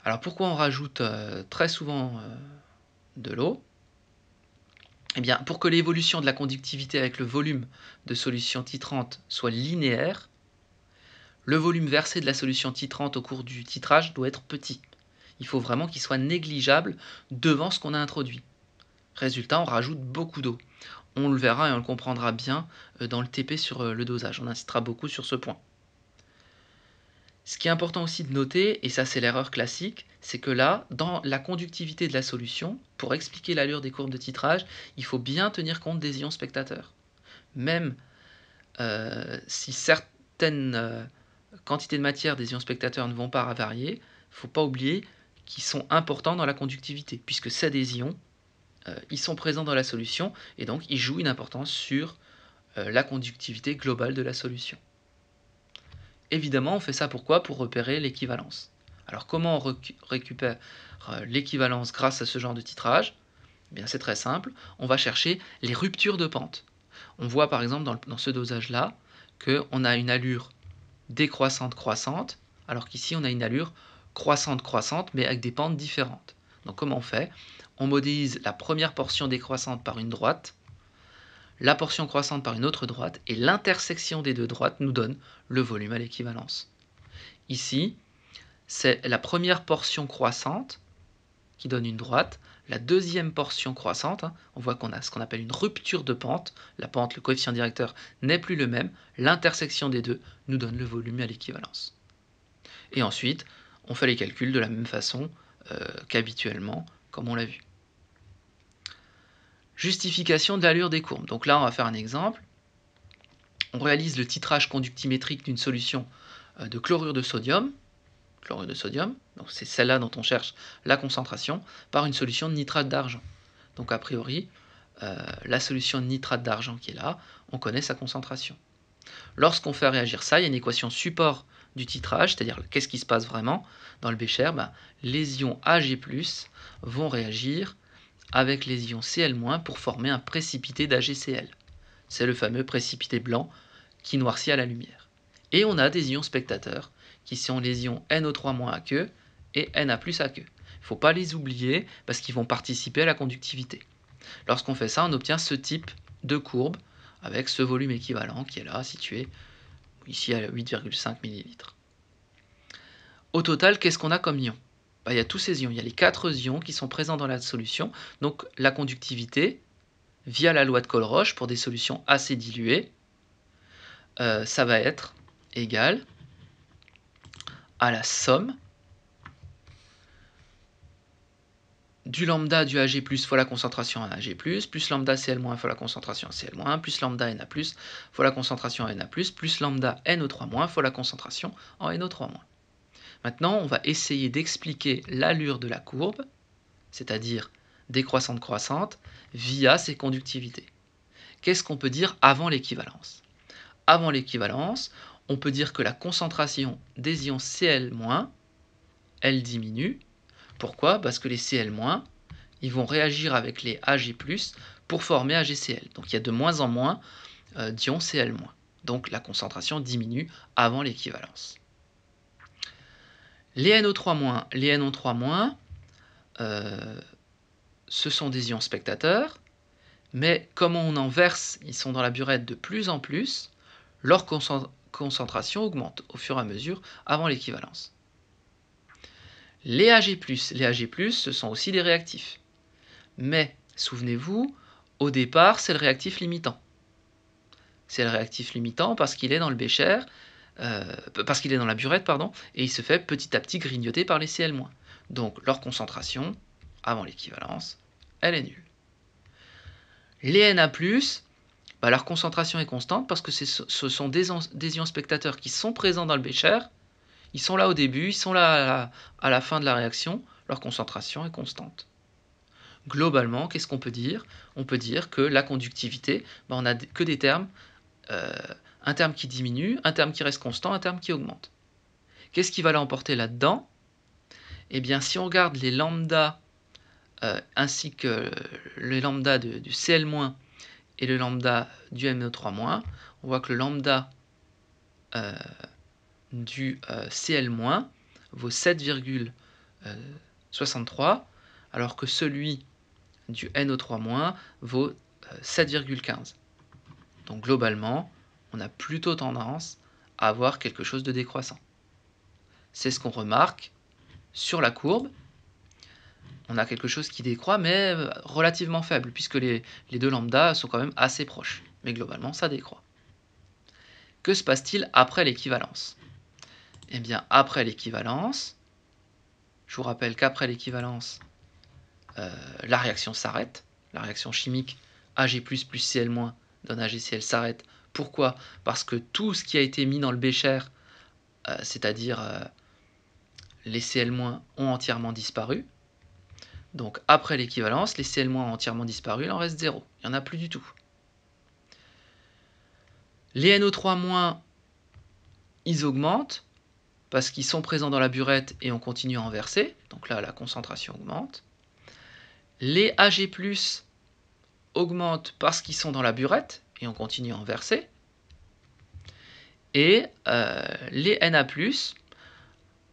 [SPEAKER 1] Alors pourquoi on rajoute euh, très souvent euh, de l'eau Eh bien, pour que l'évolution de la conductivité avec le volume de solution titrante soit linéaire, le volume versé de la solution titrante au cours du titrage doit être petit. Il faut vraiment qu'il soit négligeable devant ce qu'on a introduit. Résultat, on rajoute beaucoup d'eau. On le verra et on le comprendra bien euh, dans le TP sur le dosage. On insistera beaucoup sur ce point. Ce qui est important aussi de noter, et ça c'est l'erreur classique, c'est que là, dans la conductivité de la solution, pour expliquer l'allure des courbes de titrage, il faut bien tenir compte des ions spectateurs. Même euh, si certaines euh, quantités de matière des ions spectateurs ne vont pas varier, il ne faut pas oublier qu'ils sont importants dans la conductivité, puisque c'est des ions, euh, ils sont présents dans la solution, et donc ils jouent une importance sur la conductivité globale de la solution. Évidemment, on fait ça pourquoi Pour repérer l'équivalence. Alors comment on récupère euh, l'équivalence grâce à ce genre de titrage eh bien, C'est très simple, on va chercher les ruptures de pente. On voit par exemple dans, dans ce dosage-là qu'on a une allure décroissante-croissante, alors qu'ici on a une allure croissante-croissante, mais avec des pentes différentes. Donc comment on fait On modélise la première portion décroissante par une droite, la portion croissante par une autre droite, et l'intersection des deux droites nous donne le volume à l'équivalence. Ici, c'est la première portion croissante qui donne une droite, la deuxième portion croissante, hein, on voit qu'on a ce qu'on appelle une rupture de pente, la pente, le coefficient directeur n'est plus le même, l'intersection des deux nous donne le volume à l'équivalence. Et ensuite, on fait les calculs de la même façon euh, qu'habituellement, comme on l'a vu. Justification de l'allure des courbes. Donc là, on va faire un exemple. On réalise le titrage conductimétrique d'une solution euh, de chlorure de sodium, chlorure de sodium, donc c'est celle-là dont on cherche la concentration, par une solution de nitrate d'argent. Donc a priori, euh, la solution de nitrate d'argent qui est là, on connaît sa concentration. Lorsqu'on fait réagir ça, il y a une équation support du titrage, c'est-à-dire qu'est-ce qui se passe vraiment dans le bécher ben, Les ions Ag vont réagir avec les ions Cl- pour former un précipité d'AgCl. C'est le fameux précipité blanc qui noircit à la lumière. Et on a des ions spectateurs qui sont les ions NO3- à queue et Na+ à queue. Il ne faut pas les oublier parce qu'ils vont participer à la conductivité. Lorsqu'on fait ça, on obtient ce type de courbe avec ce volume équivalent qui est là, situé ici à 8,5 ml. Au total, qu'est-ce qu'on a comme ions bah, il y a tous ces ions, il y a les quatre ions qui sont présents dans la solution. Donc la conductivité, via la loi de Colroche, pour des solutions assez diluées, euh, ça va être égal à la somme du lambda du Ag+, fois la concentration en Ag+, plus lambda Cl- fois la concentration en Cl-, plus lambda Na+, fois la concentration en Na+, plus lambda NO3-, fois la concentration en NO3-. Maintenant, on va essayer d'expliquer l'allure de la courbe, c'est-à-dire décroissante-croissante, via ses conductivités. Qu'est-ce qu'on peut dire avant l'équivalence Avant l'équivalence, on peut dire que la concentration des ions Cl- elle diminue. Pourquoi Parce que les Cl- ils vont réagir avec les Ag+, pour former AgCl. Donc il y a de moins en moins euh, d'ions Cl-. Donc la concentration diminue avant l'équivalence. Les NO3-, les NO3-, euh, ce sont des ions spectateurs, mais comme on en verse, ils sont dans la burette de plus en plus, leur concentration augmente au fur et à mesure avant l'équivalence. Les Ag+, les Ag+, ce sont aussi des réactifs. Mais, souvenez-vous, au départ, c'est le réactif limitant. C'est le réactif limitant parce qu'il est dans le bécher euh, parce qu'il est dans la burette, pardon, et il se fait petit à petit grignoter par les Cl-. Donc leur concentration, avant l'équivalence, elle est nulle. Les Na+, bah, leur concentration est constante parce que ce sont des, ions spectateurs qui sont présents dans le bécher, ils sont là au début, ils sont là à la, fin de la réaction, leur concentration est constante globalement, qu'est-ce qu'on peut dire On peut dire que la conductivité, bah, on n'a que des termes euh, un terme qui diminue, un terme qui reste constant, un terme qui augmente. Qu'est-ce qui va l'emporter là-dedans Eh bien, si on regarde les lambda euh, ainsi que euh, le lambda du CL- et le lambda du no 3 on voit que le lambda euh, du CL- vaut 7,63, alors que celui du NO3- vaut 7,15. Donc globalement, on a plutôt tendance à avoir quelque chose de décroissant. C'est ce qu'on remarque sur la courbe. On a quelque chose qui décroît, mais euh, relativement faible, puisque les, deux lambdas sont quand même assez proches. Mais globalement, ça décroît. Que se passe-t-il après l'équivalence Eh bien, après l'équivalence, je vous rappelle qu'après l'équivalence, euh, la réaction s'arrête. La réaction chimique Ag plus Cl- donne AgCl s'arrête pourquoi Parce que tout ce qui a été mis dans le bécher, euh, c'est-à-dire euh, les CL- ont entièrement disparu. Donc après l'équivalence, les CL- ont entièrement disparu, il en reste 0. Il n'y en a plus du tout. Les NO3-, ils augmentent parce qu'ils sont présents dans la burette et on continue à en verser. Donc là, la concentration augmente. Les Ag+, augmentent parce qu'ils sont dans la burette et on continue en verser. Et euh, les Na+,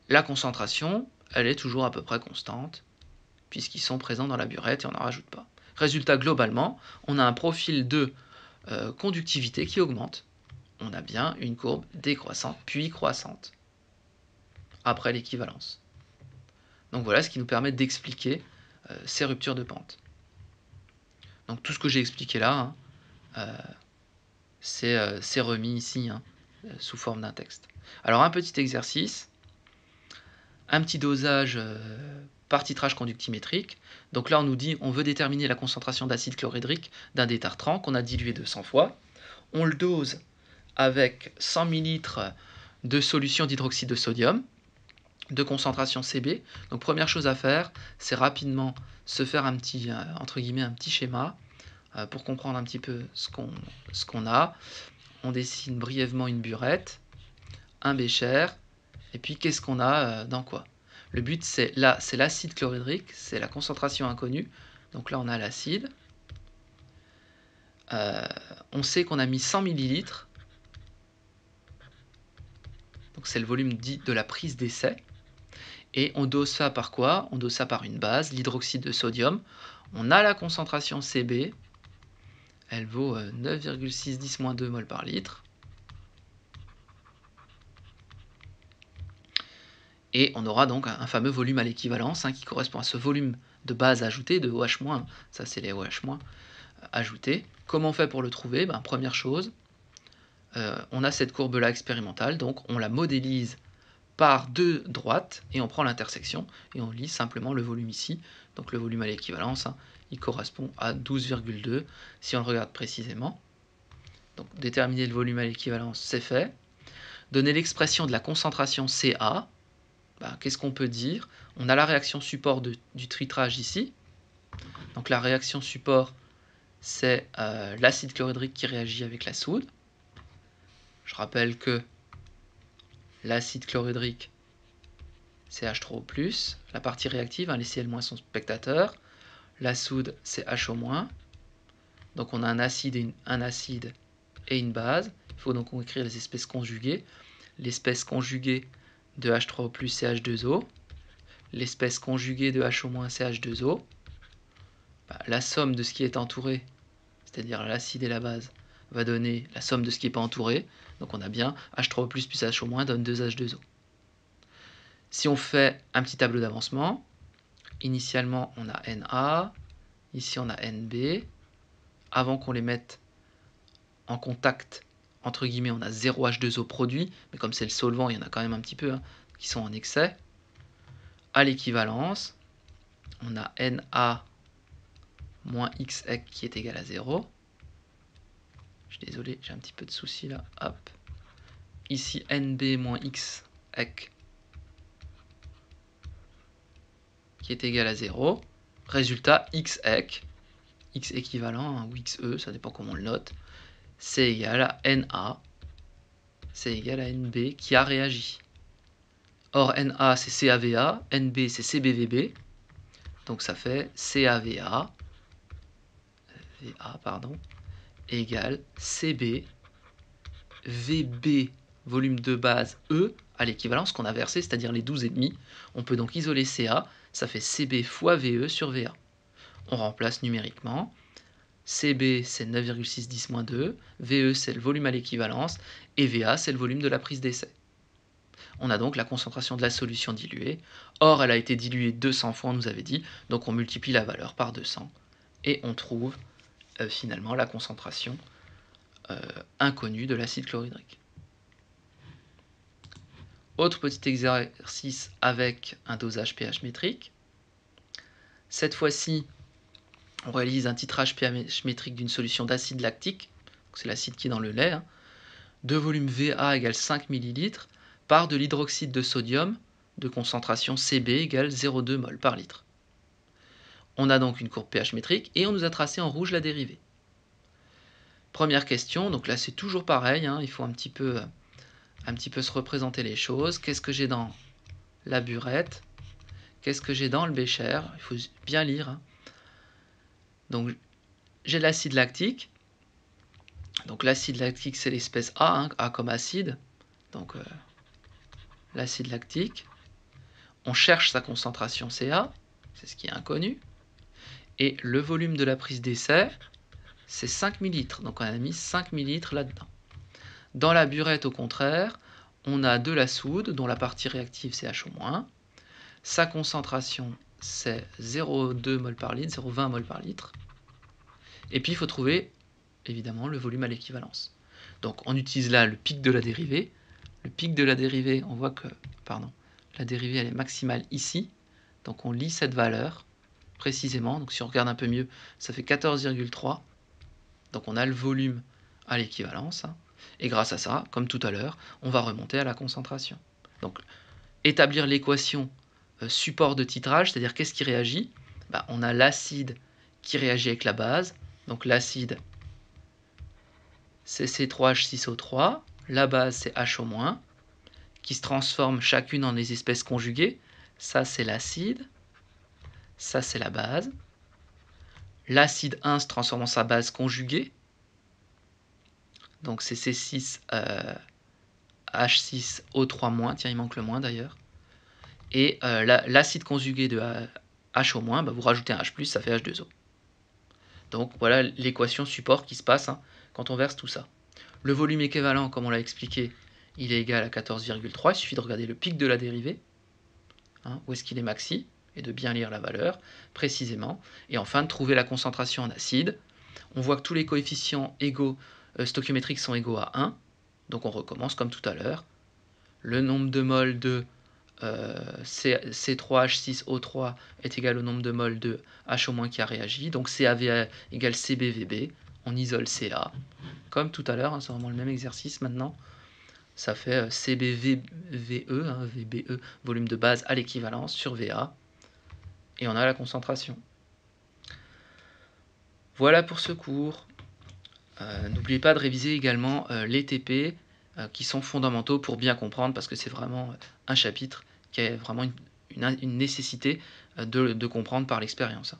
[SPEAKER 1] la concentration, elle est toujours à peu près constante, puisqu'ils sont présents dans la burette et on n'en rajoute pas. Résultat, globalement, on a un profil de euh, conductivité qui augmente. On a bien une courbe décroissante, puis croissante, après l'équivalence. Donc voilà ce qui nous permet d'expliquer euh, ces ruptures de pente. Donc tout ce que j'ai expliqué là, hein, euh, euh, c'est remis ici, hein, euh, sous forme d'un texte. Alors un petit exercice, un petit dosage par titrage conductimétrique. Donc là, on nous dit on veut déterminer la concentration d'acide chlorhydrique d'un détartrant qu'on a dilué 200 fois. On le dose avec 100 ml de solution d'hydroxyde de sodium de concentration CB. Donc première chose à faire, c'est rapidement se faire un petit entre guillemets un petit schéma euh, pour comprendre un petit peu ce qu'on a. On dessine brièvement une burette, un bécher, et puis qu'est-ce qu'on a euh, dans quoi. Le but c'est là, c'est l'acide chlorhydrique, c'est la concentration inconnue. Donc là on a l'acide. Euh, on sait qu'on a mis 100 millilitres. Donc c'est le volume dit de la prise d'essai. Et on dose ça par quoi On dose ça par une base, l'hydroxyde de sodium. On a la concentration CB, elle vaut 9,610-2 euh, mol par litre. Et on aura donc un fameux volume à l'équivalence hein, qui correspond à ce volume de base ajouté, de OH-, ça c'est les OH- euh, ajoutés. Comment on fait pour le trouver ben, Première chose, euh, on a cette courbe-là expérimentale, donc on la modélise par deux droites et on prend l'intersection et on lit simplement le volume ici, donc le volume à l'équivalence, hein, il correspond à 12,2 si on le regarde précisément. Donc déterminer le volume à l'équivalence, c'est fait. Donner l'expression de la concentration CA, bah, qu'est-ce qu'on peut dire On a la réaction support du tritrage ici. Donc la réaction support, c'est euh, l'acide chlorhydrique qui réagit avec la soude. Je rappelle que l'acide chlorhydrique, c'est H3O+, la partie réactive, hein, les Cl- sont spectateurs, la soude, c'est HO-. Donc on a un acide, et une, un acide et une base. Il faut donc écrire les espèces conjuguées. L'espèce conjuguée de H3O+, c'est H2O. L'espèce conjuguée de HO-, c'est H2O. Bah, la somme de ce qui est entouré, c'est-à-dire l'acide et la base, va donner la somme de ce qui n'est pas entouré. Donc on a bien H3O+, plus HO- donne 2H2O. Si on fait un petit tableau d'avancement, initialement on a Na, ici on a NB. Avant qu'on les mette en contact, entre guillemets, on a 0H2O produit, mais comme c'est le solvant, il y en a quand même un petit peu hein, qui sont en excès. À l'équivalence, on a Na moins xec qui est égal à 0. Je suis désolé, j'ai un petit peu de souci là. Hop. Ici, nb moins xec qui est égal à 0. Résultat, x x équivalent, hein, ou xe, ça dépend comment on le note, c'est égal à na, c'est égal à nb qui a réagi. Or, na, c'est CAVA, nb, c'est CBVB, donc ça fait CAVA, VA, pardon, égale CB, VB, volume de base E, à l'équivalence qu'on a versé, c'est-à-dire les 12,5. On peut donc isoler CA ça fait CB fois VE sur VA. On remplace numériquement. CB, c'est 9610 2, VE, c'est le volume à l'équivalence, et VA, c'est le volume de la prise d'essai. On a donc la concentration de la solution diluée. Or, elle a été diluée 200 fois, on nous avait dit, donc on multiplie la valeur par 200, et on trouve euh, finalement la concentration euh, inconnue de l'acide chlorhydrique. Autre petit exercice avec un dosage pH métrique. Cette fois-ci, on réalise un titrage pH métrique d'une solution d'acide lactique, c'est l'acide qui est dans le lait, hein, de volume VA égale 5 ml par de l'hydroxyde de sodium de concentration CB égale 0,2 mol par litre. On a donc une courbe pH métrique et on nous a tracé en rouge la dérivée. Première question, donc là c'est toujours pareil, hein, il faut un petit peu euh, un petit peu se représenter les choses. Qu'est-ce que j'ai dans la burette Qu'est-ce que j'ai dans le bécher Il faut bien lire. Hein. Donc, j'ai l'acide lactique. Donc, l'acide lactique, c'est l'espèce A, hein, A comme acide. Donc, euh, l'acide lactique. On cherche sa concentration CA, c'est ce qui est inconnu. Et le volume de la prise d'essai, c'est 5 ml. Donc, on a mis 5 ml là-dedans. Dans la burette, au contraire, on a de la soude, dont la partie réactive c'est moins. Sa concentration, c'est 0,2 mol par litre, 0,20 mol par litre. Et puis, il faut trouver, évidemment, le volume à l'équivalence. Donc, on utilise là le pic de la dérivée. Le pic de la dérivée, on voit que pardon, la dérivée, elle est maximale ici. Donc, on lit cette valeur précisément. Donc, si on regarde un peu mieux, ça fait 14,3. Donc, on a le volume à l'équivalence. Hein. Et grâce à ça, comme tout à l'heure, on va remonter à la concentration. Donc, établir l'équation euh, support de titrage, c'est-à-dire qu'est-ce qui réagit bah, On a l'acide qui réagit avec la base. Donc l'acide, c'est C3H6O3. La base, c'est HO-, qui se transforme chacune en des espèces conjuguées. Ça, c'est l'acide. Ça, c'est la base. L'acide 1 se transforme en sa base conjuguée. Donc c'est C6, H6, O3-, tiens il manque le moins d'ailleurs. Et euh, l'acide conjugué de euh, H au moins, bah, vous rajoutez un H+, ça fait H2O. Donc voilà l'équation support qui se passe hein, quand on verse tout ça. Le volume équivalent, comme on l'a expliqué, il est égal à 14,3. Il suffit de regarder le pic de la dérivée, hein, où est-ce qu'il est maxi, et de bien lire la valeur précisément. Et enfin, de trouver la concentration en acide. On voit que tous les coefficients égaux euh, stoichiométriques sont égaux à 1, donc on recommence comme tout à l'heure. Le nombre de moles de euh, C3H6O3 est égal au nombre de moles de H- qui a réagi, donc CAVA égale CBVB, on isole CA. Comme tout à l'heure, hein, c'est vraiment le même exercice maintenant. Ça fait euh, CBVVE, hein, VBE, volume de base à l'équivalence sur VA, et on a la concentration. Voilà pour ce cours. Euh, n'oubliez pas de réviser également euh, les TP euh, qui sont fondamentaux pour bien comprendre parce que c'est vraiment un chapitre qui est vraiment une, nécessité de comprendre par l'expérience.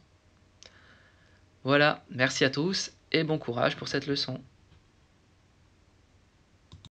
[SPEAKER 1] Voilà, merci à tous et bon courage pour cette leçon.